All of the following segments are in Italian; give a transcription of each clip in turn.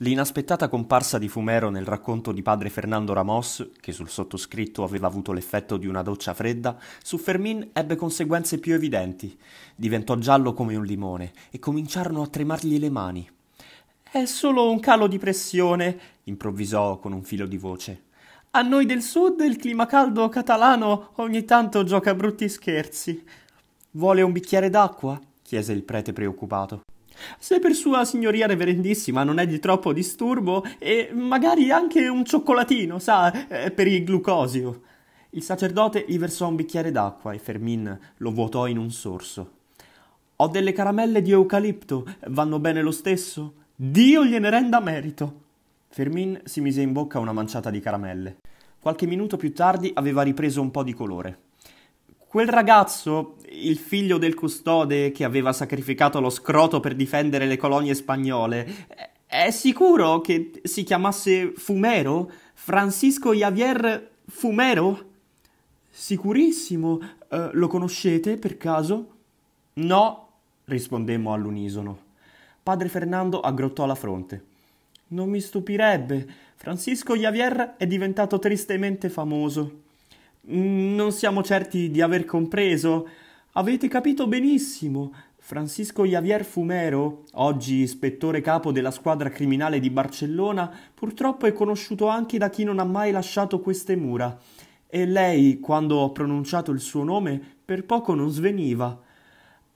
L'inaspettata comparsa di Fumero nel racconto di padre Fernando Ramos, che sul sottoscritto aveva avuto l'effetto di una doccia fredda, su Fermin ebbe conseguenze più evidenti. Diventò giallo come un limone e cominciarono a tremargli le mani. È solo un calo di pressione, improvvisò con un filo di voce. A noi del sud il clima caldo catalano ogni tanto gioca brutti scherzi. Vuole un bicchiere d'acqua? chiese il prete preoccupato. Se per sua signoria reverendissima non è di troppo disturbo, e magari anche un cioccolatino, sa, eh, per il glucosio. Il sacerdote gli versò un bicchiere d'acqua e Fermin lo vuotò in un sorso. Ho delle caramelle di eucalipto, vanno bene lo stesso? Dio gliene renda merito! Fermin si mise in bocca una manciata di caramelle. Qualche minuto più tardi aveva ripreso un po' di colore. Quel ragazzo, il figlio del custode che aveva sacrificato lo scroto per difendere le colonie spagnole, è sicuro che si chiamasse Fumero? Francisco Javier Fumero? Sicurissimo. Uh, lo conoscete per caso? No, rispondemmo all'unisono. Padre Fernando aggrottò la fronte. Non mi stupirebbe. Francisco Javier è diventato tristemente famoso. Non siamo certi di aver compreso. Avete capito benissimo. Francisco Javier Fumero, oggi ispettore capo della squadra criminale di Barcellona, purtroppo è conosciuto anche da chi non ha mai lasciato queste mura. E lei, quando ho pronunciato il suo nome, per poco non sveniva.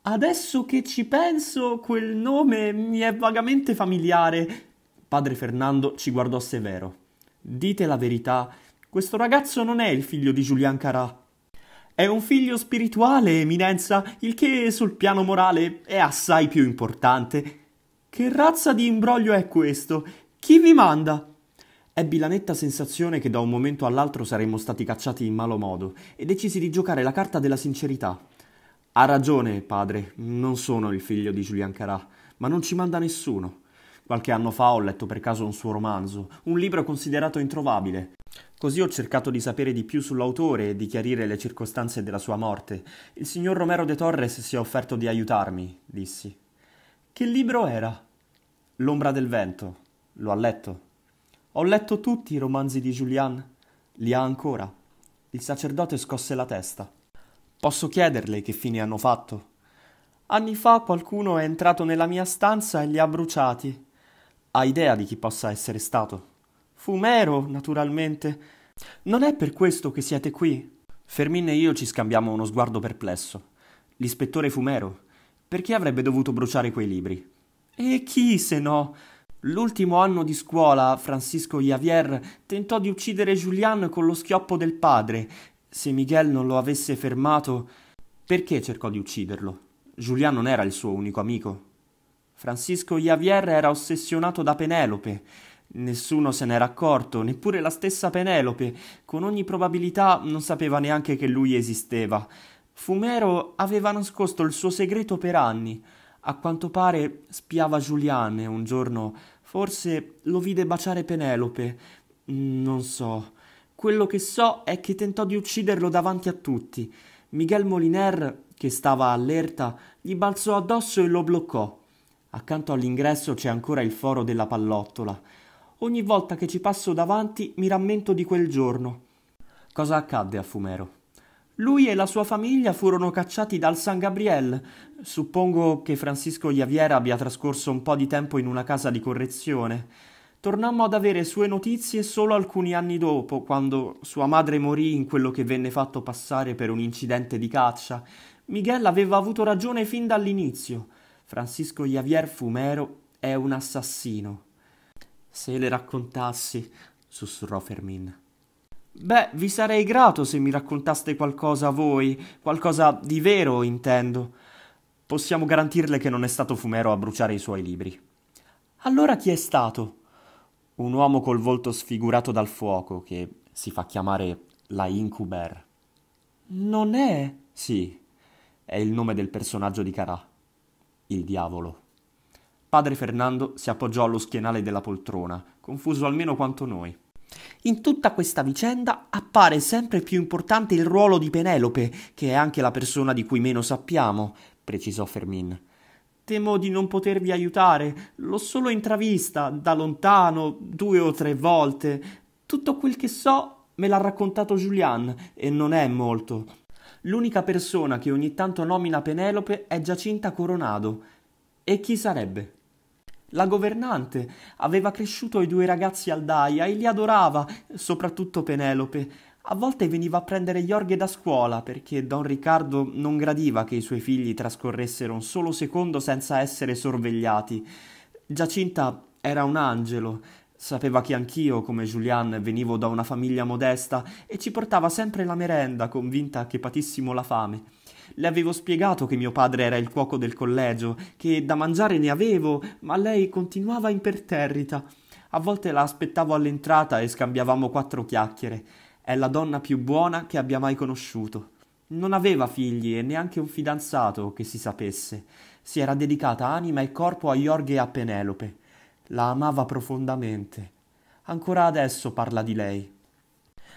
Adesso che ci penso, quel nome mi è vagamente familiare. Padre Fernando ci guardò severo. Dite la verità, questo ragazzo non è il figlio di Julian Carà. È un figlio spirituale, Eminenza, il che sul piano morale è assai più importante. Che razza di imbroglio è questo? Chi vi manda? Ebbi la netta sensazione che da un momento all'altro saremmo stati cacciati in malo modo e decisi di giocare la carta della sincerità. Ha ragione, padre, non sono il figlio di Julian Carà, ma non ci manda nessuno. Qualche anno fa ho letto per caso un suo romanzo, un libro considerato introvabile. Così ho cercato di sapere di più sull'autore e di chiarire le circostanze della sua morte. Il signor Romero de Torres si è offerto di aiutarmi, dissi. Che libro era? L'ombra del vento. Lo ha letto. Ho letto tutti i romanzi di Julian. Li ha ancora. Il sacerdote scosse la testa. Posso chiederle che fine hanno fatto? Anni fa qualcuno è entrato nella mia stanza e li ha bruciati. Ha idea di chi possa essere stato? Fumero, naturalmente. Non è per questo che siete qui? Fermin e io ci scambiamo uno sguardo perplesso. L'ispettore Fumero. Perché avrebbe dovuto bruciare quei libri? E chi se no? L'ultimo anno di scuola, Francisco Javier tentò di uccidere Julian con lo schioppo del padre. Se Miguel non lo avesse fermato, perché cercò di ucciderlo? Julian non era il suo unico amico. Francisco Javier era ossessionato da Penelope. Nessuno se n'era accorto, neppure la stessa Penelope, con ogni probabilità non sapeva neanche che lui esisteva. Fumero aveva nascosto il suo segreto per anni. A quanto pare spiava Giuliane un giorno, forse lo vide baciare Penelope. Non so. Quello che so è che tentò di ucciderlo davanti a tutti. Miguel Moliner, che stava allerta, gli balzò addosso e lo bloccò. Accanto all'ingresso c'è ancora il foro della pallottola. Ogni volta che ci passo davanti mi rammento di quel giorno. Cosa accadde a Fumero? Lui e la sua famiglia furono cacciati dal San Gabriel. Suppongo che Francisco Javier abbia trascorso un po' di tempo in una casa di correzione. Tornammo ad avere sue notizie solo alcuni anni dopo, quando sua madre morì in quello che venne fatto passare per un incidente di caccia. Miguel aveva avuto ragione fin dall'inizio. Francisco Javier Fumero è un assassino. Se le raccontassi, sussurrò Fermin. Beh, vi sarei grato se mi raccontaste qualcosa a voi, qualcosa di vero, intendo. Possiamo garantirle che non è stato Fumero a bruciare i suoi libri. Allora chi è stato? Un uomo col volto sfigurato dal fuoco, che si fa chiamare la Incuber. Non è? Sì, è il nome del personaggio di Carà il diavolo. Padre Fernando si appoggiò allo schienale della poltrona, confuso almeno quanto noi. In tutta questa vicenda appare sempre più importante il ruolo di Penelope, che è anche la persona di cui meno sappiamo, precisò Fermin. Temo di non potervi aiutare, l'ho solo intravista, da lontano, due o tre volte. Tutto quel che so me l'ha raccontato Julian, e non è molto. L'unica persona che ogni tanto nomina Penelope è Giacinta Coronado. E chi sarebbe? La governante aveva cresciuto i due ragazzi al Daia e li adorava, soprattutto Penelope. A volte veniva a prendere Jorge da scuola perché Don Riccardo non gradiva che i suoi figli trascorressero un solo secondo senza essere sorvegliati. Giacinta era un angelo, Sapeva che anch'io, come Julian, venivo da una famiglia modesta e ci portava sempre la merenda, convinta che patissimo la fame. Le avevo spiegato che mio padre era il cuoco del collegio, che da mangiare ne avevo, ma lei continuava imperterrita. A volte la aspettavo all'entrata e scambiavamo quattro chiacchiere. È la donna più buona che abbia mai conosciuto. Non aveva figli e neanche un fidanzato che si sapesse. Si era dedicata anima e corpo a Jorge e a Penelope. La amava profondamente. Ancora adesso parla di lei.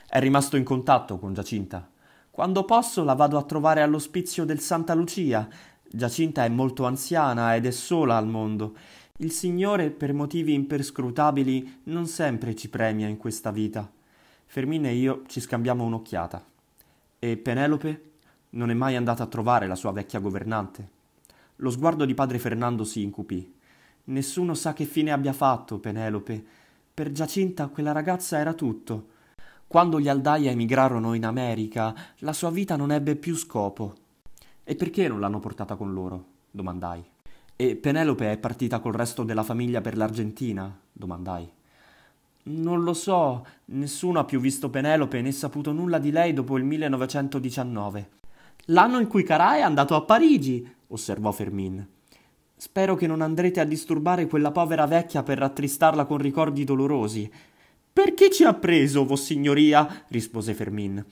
È rimasto in contatto con Giacinta. Quando posso la vado a trovare all'ospizio del Santa Lucia. Giacinta è molto anziana ed è sola al mondo. Il Signore, per motivi imperscrutabili, non sempre ci premia in questa vita. Fermina e io ci scambiamo un'occhiata. E Penelope? Non è mai andata a trovare la sua vecchia governante. Lo sguardo di padre Fernando si incupì. Nessuno sa che fine abbia fatto Penelope. Per Giacinta quella ragazza era tutto. Quando gli Aldaia emigrarono in America, la sua vita non ebbe più scopo. E perché non l'hanno portata con loro? domandai. E Penelope è partita col resto della famiglia per l'Argentina? domandai. Non lo so, nessuno ha più visto Penelope né saputo nulla di lei dopo il 1919. L'anno in cui Carà è andato a Parigi, osservò Fermin. Spero che non andrete a disturbare quella povera vecchia per rattristarla con ricordi dolorosi. Perché ci ha preso, vossignoria? rispose Fermin.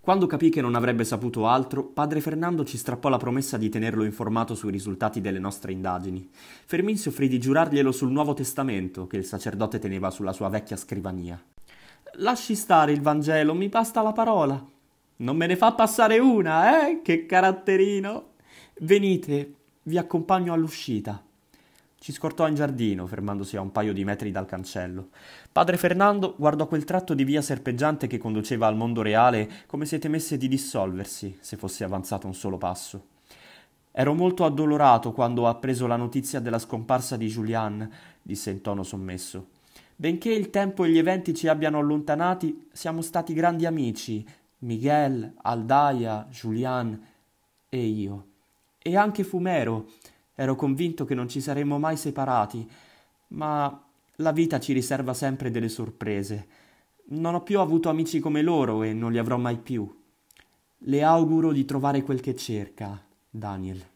Quando capì che non avrebbe saputo altro, padre Fernando ci strappò la promessa di tenerlo informato sui risultati delle nostre indagini. Fermin si offrì di giurarglielo sul Nuovo Testamento che il sacerdote teneva sulla sua vecchia scrivania. Lasci stare il Vangelo, mi basta la parola. Non me ne fa passare una, eh? Che caratterino! Venite, vi accompagno all'uscita. Ci scortò in giardino, fermandosi a un paio di metri dal cancello. Padre Fernando guardò quel tratto di via serpeggiante che conduceva al mondo reale come se temesse di dissolversi se fosse avanzato un solo passo. Ero molto addolorato quando ho appreso la notizia della scomparsa di Julian, disse in tono sommesso. Benché il tempo e gli eventi ci abbiano allontanati, siamo stati grandi amici, Miguel, Aldaia, Julian e io e anche Fumero. Ero convinto che non ci saremmo mai separati, ma la vita ci riserva sempre delle sorprese. Non ho più avuto amici come loro e non li avrò mai più. Le auguro di trovare quel che cerca, Daniel.